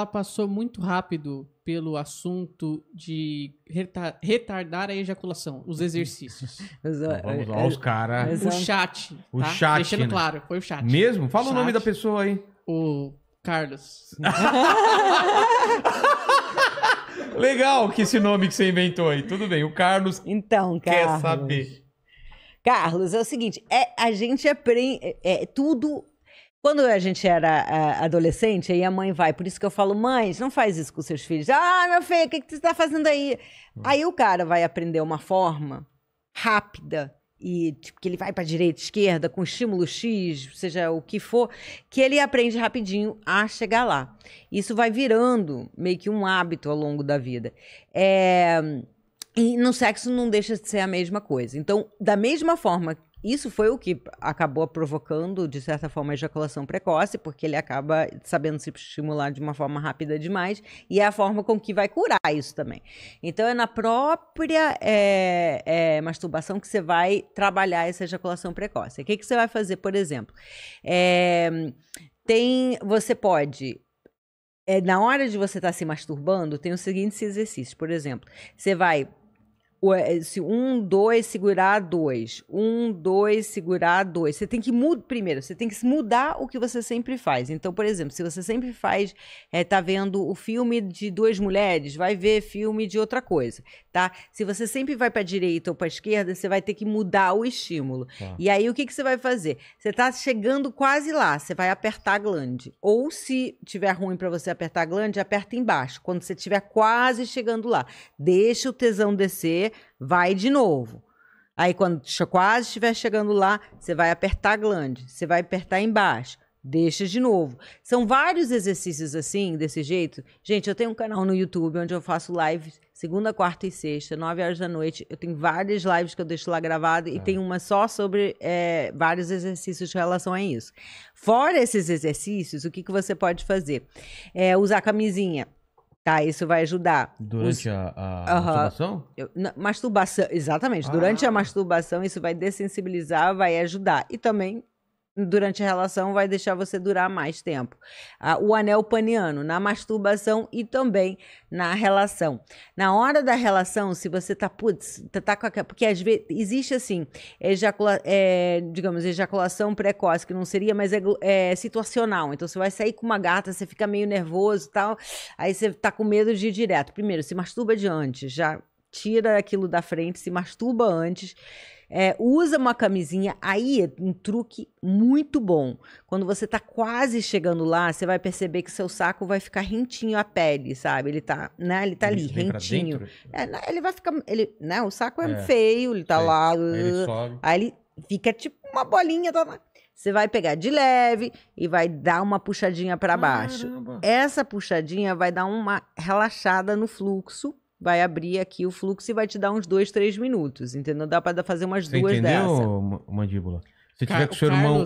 ela tá, passou muito rápido pelo assunto de retar retardar a ejaculação, os uhum. exercícios. Então, vamos é, lá, os é, caras. É, o chat. Tá? O chat. Deixando né? claro, foi o chat. Mesmo? Fala o, o nome da pessoa aí. O Carlos. Legal que esse nome que você inventou aí. Tudo bem, o Carlos, então, Carlos. quer saber. Carlos, é o seguinte, é, a gente aprende, é, tudo quando a gente era adolescente, aí a mãe vai. Por isso que eu falo, mães, não faz isso com seus filhos. Ah, meu filho, o que, que você está fazendo aí? Hum. Aí o cara vai aprender uma forma rápida e tipo, que ele vai para direita, esquerda, com estímulo X, seja o que for, que ele aprende rapidinho a chegar lá. Isso vai virando meio que um hábito ao longo da vida. É... E no sexo não deixa de ser a mesma coisa. Então, da mesma forma isso foi o que acabou provocando, de certa forma, a ejaculação precoce, porque ele acaba sabendo se estimular de uma forma rápida demais, e é a forma com que vai curar isso também. Então, é na própria é, é, masturbação que você vai trabalhar essa ejaculação precoce. O que, que você vai fazer, por exemplo? É, tem, você pode é, na hora de você estar tá se masturbando, tem os seguintes exercícios. Por exemplo, você vai é, um, dois, segurar dois. Um, dois, segurar dois. Você tem que mudar. Primeiro, você tem que mudar o que você sempre faz. Então, por exemplo, se você sempre faz, é, tá vendo o filme de duas mulheres, vai ver filme de outra coisa, tá? Se você sempre vai para direita ou para esquerda, você vai ter que mudar o estímulo. Tá. E aí, o que, que você vai fazer? Você tá chegando quase lá, você vai apertar a glande. Ou se tiver ruim para você apertar a glande, aperta embaixo. Quando você estiver quase chegando lá, deixa o tesão descer vai de novo. Aí, quando quase estiver chegando lá, você vai apertar a glande, você vai apertar embaixo, deixa de novo. São vários exercícios assim, desse jeito. Gente, eu tenho um canal no YouTube onde eu faço lives segunda, quarta e sexta, nove horas da noite. Eu tenho várias lives que eu deixo lá gravado e é. Tá. tem uma só sobre é, vários exercícios em relação a isso. Fora esses exercícios, o que, que você pode fazer? É usar camisinha. Tá, isso vai ajudar. Durante Os... a, a uhum. masturbação? Eu, na, masturbação, exatamente. Ah. Durante a ah. masturbação, isso vai dessensibilizar, vai ajudar. E também durante a relação vai deixar você durar mais tempo. o anel paniano na masturbação e também na relação. Na hora da relação, se você tá, putz, tá, tá com a, porque às vezes existe assim, ejacula, é, digamos, ejaculação precoce, que não seria, mas é, é, situacional. Então você vai sair com uma gata, você fica meio nervoso e tal, aí você tá com medo de ir direto. Primeiro, se masturba de antes, já tira aquilo da frente, se masturba antes. É, usa uma camisinha, aí é um truque muito bom. Quando você tá quase chegando lá, você vai perceber que seu saco vai ficar rentinho à pele, sabe? Ele tá, né? Ele tá ali, rentinho. É, né, ele vai ficar, ele, né? O saco é, é feio, ele tá lá. Ele uh, aí ele fica tipo uma bolinha. Tá... Você vai pegar de leve e vai dar uma puxadinha para baixo. Essa puxadinha vai dar uma relaxada no fluxo vai abrir aqui o fluxo e vai te dar uns dois, três minutos, entendeu? Dá para fazer umas Você duas entendeu, dessa. Mandíbula? Se tiver Car com o seu irmão.